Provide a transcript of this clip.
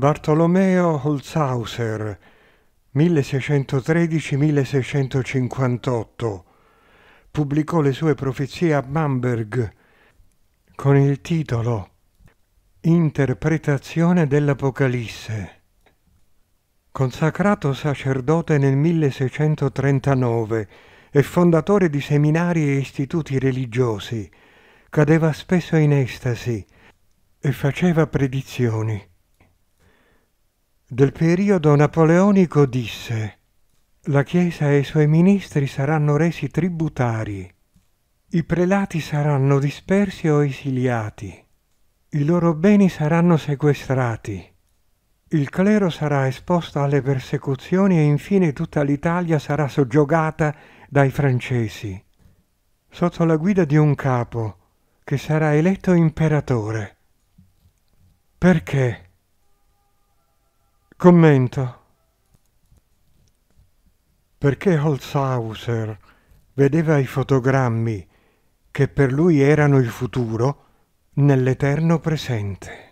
Bartolomeo Holzhauser 1613-1658 pubblicò le sue profezie a Bamberg con il titolo Interpretazione dell'Apocalisse. Consacrato sacerdote nel 1639 e fondatore di seminari e istituti religiosi, cadeva spesso in estasi e faceva predizioni del periodo napoleonico disse la Chiesa e i suoi ministri saranno resi tributari, i prelati saranno dispersi o esiliati, i loro beni saranno sequestrati, il clero sarà esposto alle persecuzioni e infine tutta l'Italia sarà soggiogata dai francesi, sotto la guida di un capo che sarà eletto imperatore. Perché? Commento. Perché Holzhauser vedeva i fotogrammi che per lui erano il futuro nell'eterno presente.